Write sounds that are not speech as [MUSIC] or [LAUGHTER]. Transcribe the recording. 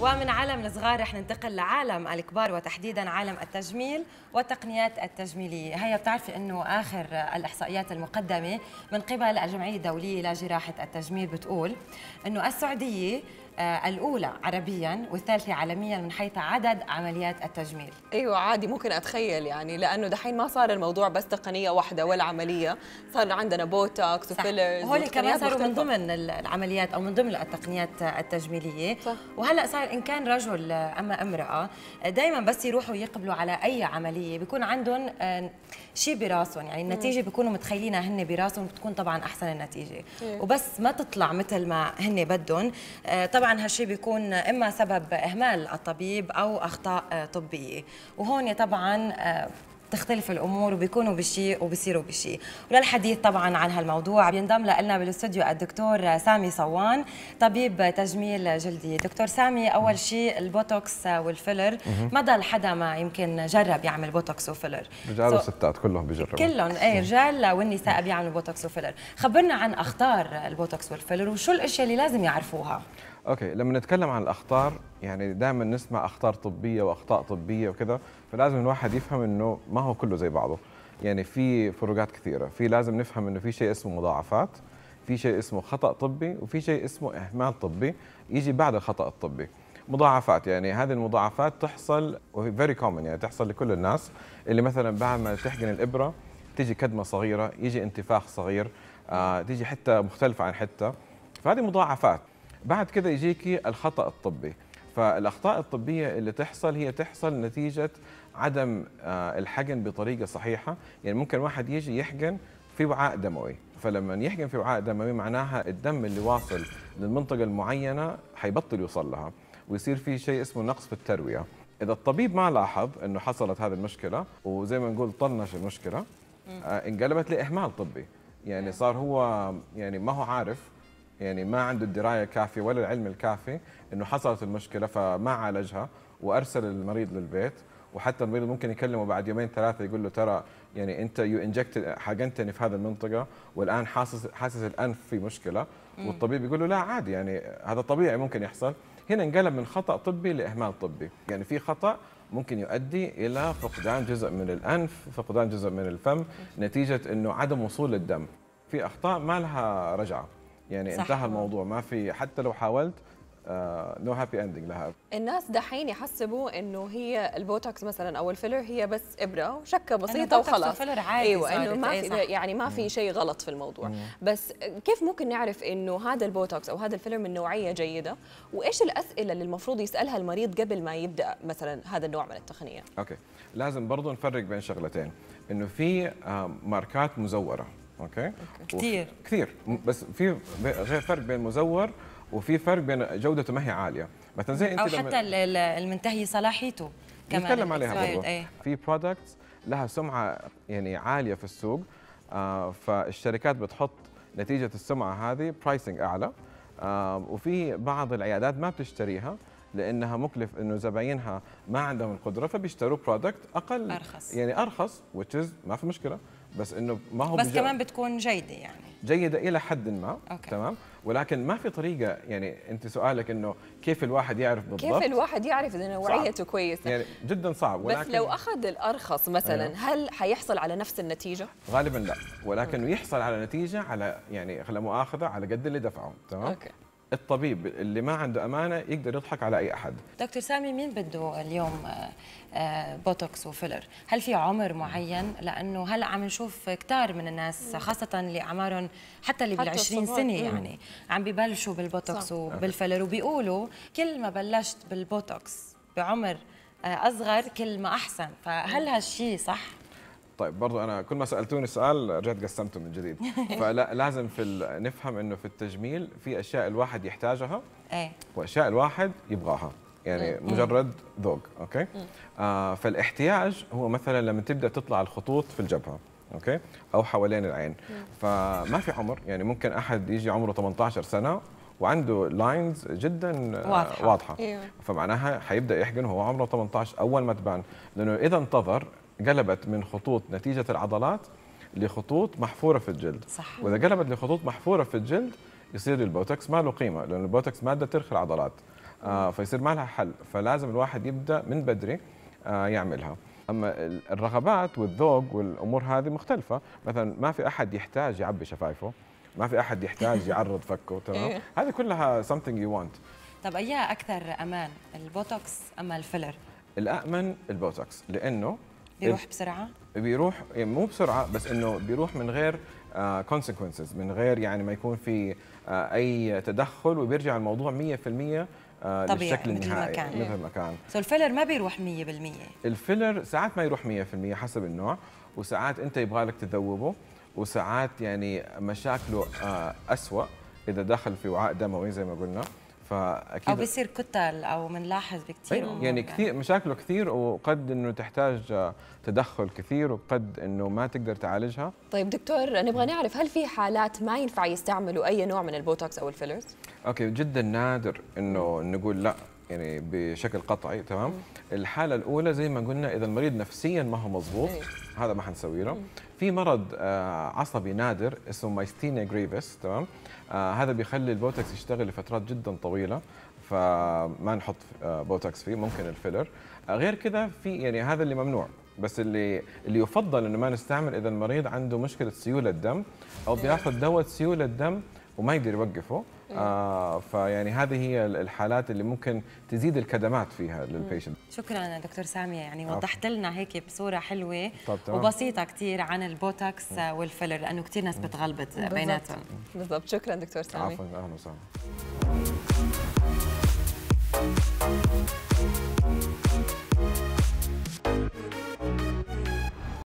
ومن عالم الصغار رح ننتقل لعالم الكبار وتحديدا عالم التجميل والتقنيات التجميليه، هي بتعرفي انه اخر الاحصائيات المقدمه من قبل الجمعيه الدوليه لجراحه التجميل بتقول انه السعوديه آه، الأولى عربيا والثالثة عالميا من حيث عدد عمليات التجميل أيوة عادي ممكن أتخيل يعني لأنه دحين ما صار الموضوع بس تقنية واحدة ولا عملية صار عندنا بوتوكس وفيلرز وهول كمان صاروا من ضمن العمليات أو من ضمن التقنيات التجميلية صح. وهلأ صار إن كان رجل آه، أما امرأة آه، دائما بس يروحوا يقبلوا على أي عملية بيكون عندهم شيء براسهم يعني النتيجة بيكونوا متخيلينها هن براسهم بتكون طبعا أحسن النتيجة إيه. وبس ما تطلع مثل ما هن بدهم طبعا طبعا هالشيء بيكون اما سبب اهمال الطبيب او اخطاء طبيه وهون طبعا آه، تختلف الامور وبيكونوا بشيء وبصيروا بشيء وللحديث طبعا عن هالموضوع بينضم لنا بالاستوديو الدكتور سامي صوان طبيب تجميل جلدي دكتور سامي اول شيء البوتوكس والفيلر مدى الحدا ما يمكن جرب يعمل بوتوكس وفيلر رجال so وستات كلهم بيجربوا كلهم اي رجال والنساء بيعملوا بوتوكس وفيلر خبرنا عن اخطار البوتوكس والفيلر وشو الاشياء اللي لازم يعرفوها اوكي لما نتكلم عن الاخطار يعني دائما نسمع اخطار طبيه واخطاء طبيه وكذا فلازم الواحد يفهم انه ما هو كله زي بعضه يعني في فروقات كثيره في لازم نفهم انه في شيء اسمه مضاعفات في شيء اسمه خطا طبي وفي شيء اسمه اهمال طبي يجي بعد الخطا الطبي مضاعفات يعني هذه المضاعفات تحصل فيري كومن يعني تحصل لكل الناس اللي مثلا بعد ما تحقن الابره تيجي كدمه صغيره يجي انتفاخ صغير آه تيجي حته مختلفه عن حته فهذه مضاعفات بعد كده يجيكي الخطأ الطبي فالأخطاء الطبية اللي تحصل هي تحصل نتيجة عدم آه، الحقن بطريقة صحيحة يعني ممكن واحد يجي يحقن في وعاء دموي فلما يحقن في وعاء دموي معناها الدم اللي واصل للمنطقة المعينة حيبطل يوصل لها ويصير في شيء اسمه نقص في التروية إذا الطبيب ما لاحظ أنه حصلت هذه المشكلة وزي ما نقول طنش المشكلة آه، انقلبت لإهمال طبي يعني نعم. صار هو يعني ما هو عارف يعني ما عنده الدرايه الكافيه ولا العلم الكافي انه حصلت المشكله فما عالجها وارسل المريض للبيت وحتى المريض ممكن يكلمه بعد يومين ثلاثه يقول له ترى يعني انت يو انجكت حقنتني في هذه المنطقه والان حاسس حاسس الانف في مشكله والطبيب يقول له لا عادي يعني هذا طبيعي ممكن يحصل هنا انقلب من خطا طبي لاهمال طبي يعني في خطا ممكن يؤدي الى فقدان جزء من الانف فقدان جزء من الفم نتيجه انه عدم وصول الدم في اخطاء ما لها رجعه يعني صح انتهى الموضوع ما في حتى لو حاولت نو هابي اندنج لها الناس دحين يحسبوا انه هي البوتوكس مثلا او الفيلر هي بس ابره وشكه بسيطه وخلاص فيلر عادي ايوه انه ما إيه، في يعني ما في شيء غلط في الموضوع مم. بس كيف ممكن نعرف انه هذا البوتوكس او هذا الفيلر من نوعيه جيده وايش الاسئله اللي المفروض يسالها المريض قبل ما يبدا مثلا هذا النوع من التقنيه اوكي لازم برضه نفرق بين شغلتين انه في آه، ماركات مزوره اوكي كثير كثير بس في غير فرق بين مزور وفي فرق بين جودته ما هي عاليه مثلا زي انت او لما... حتى المنتهي صلاحيته كمان نتكلم عليها برضه ايه؟ في برودكتس لها سمعه يعني عاليه في السوق آه فالشركات بتحط نتيجه السمعه هذه برايسنج اعلى آه وفي بعض العيادات ما بتشتريها لانها مكلف انه زباينها ما عندهم القدره فبيشتروا برودكت اقل ارخص يعني ارخص وتشيز ما في مشكله بس انه ما هو بس كمان بتكون جيده يعني جيده الى حد ما أوكي. تمام ولكن ما في طريقه يعني انت سؤالك انه كيف الواحد يعرف بالضبط كيف الواحد يعرف اذا نوعيته كويسه يعني جدا صعب ولكن بس لو اخذ الارخص مثلا أيوه. هل حيحصل على نفس النتيجه غالبا لا ولكن أوكي. يحصل على نتيجه على يعني لا مؤاخذه على قد اللي دفعه تمام أوكي. الطبيب اللي ما عنده امانه يقدر يضحك على اي احد دكتور سامي مين بده اليوم آه، آه، بوتوكس وفيلر هل في عمر معين لانه هلا عم نشوف كتار من الناس خاصه اللي اعمارهم حتى اللي بال20 سنه يعني عم ببلشوا بالبوتوكس وبالفيلر وبيقولوا كل ما بلشت بالبوتوكس بعمر آه، اصغر كل ما احسن فهل هالشيء صح طيب برضو انا كل ما سالتوني سؤال رجعت قسمته من جديد [LAUGHS] فلا لازم في نفهم انه في التجميل في اشياء الواحد يحتاجها ايه واشياء الواحد يبغاها يعني إيه. مجرد إيه. ذوق اوكي إيه. آه فالاحتياج هو مثلا لما تبدا تطلع الخطوط في الجبهه اوكي او حوالين العين فما في عمر يعني ممكن احد يجي عمره 18 سنه وعنده لاينز جدا واضحه, واضحة. إيوه. فمعناها حيبدا يحقن وهو عمره 18 اول ما تبان لانه اذا انتظر قلبت من خطوط نتيجة العضلات لخطوط محفورة في الجلد صح. وإذا قلبت لخطوط محفورة في الجلد يصير البوتوكس ما له قيمة لأن البوتوكس مادة ترخي العضلات آه فيصير ما لها حل فلازم الواحد يبدأ من بدري آه يعملها اما الرغبات والذوق والامور هذه مختلفه مثلا ما في احد يحتاج يعبي شفايفه ما في احد يحتاج [LAUGHS] يعرض فكه تمام إيه. هذه كلها something you want طب ايها اكثر امان البوتوكس ام الفيلر الامن البوتوكس لانه بيروح إيه، بسرعه بيروح إيه، مو بسرعه بس انه بيروح من غير كونسيكونسز آه، من غير يعني ما يكون في آه، اي تدخل وبيرجع الموضوع 100% آه، طبيعي للشكل النهائي مثل ما كان مثل ما كان سو الفيلر ما بيروح 100% الفيلر ساعات ما يروح 100% حسب النوع وساعات انت يبغى لك تذوبه وساعات يعني مشاكله اسوء اذا دخل في وعاء دموي زي ما قلنا فاكيد او بيصير كتل او بنلاحظ بكثير إيه، يعني, يعني كثير مشاكله كثير وقد انه تحتاج تدخل كثير وقد انه ما تقدر تعالجها طيب دكتور نبغى نعرف هل في حالات ما ينفع يستعملوا اي نوع من البوتوكس او الفيلرز اوكي جدا نادر انه نقول لا يعني بشكل قطعي تمام الحاله الاولى زي ما قلنا اذا المريض نفسيا ما هو مضبوط هذا ما حنسوي له في مرض آه، عصبي نادر اسمه مايستينيا جريفيس تمام آه، هذا بيخلي البوتكس يشتغل لفترات جدا طويله فما نحط آه، بوتوكس فيه ممكن الفيلر غير كذا في يعني هذا اللي ممنوع بس اللي اللي يفضل انه ما نستعمل اذا المريض عنده مشكله سيوله دم او بياخذ دواء سيوله دم وما يقدر يوقفه إيه. آه فيعني هذه هي الحالات اللي ممكن تزيد الكدمات فيها للبيشنت شكرا دكتور سامي يعني وضحت لنا هيك بصوره حلوه طب طب. وبسيطه كثير عن البوتوكس والفيلر لانه كثير ناس بتغلبط بيناتهم بالضبط شكرا دكتور سامي عفوا اهلا وسهلا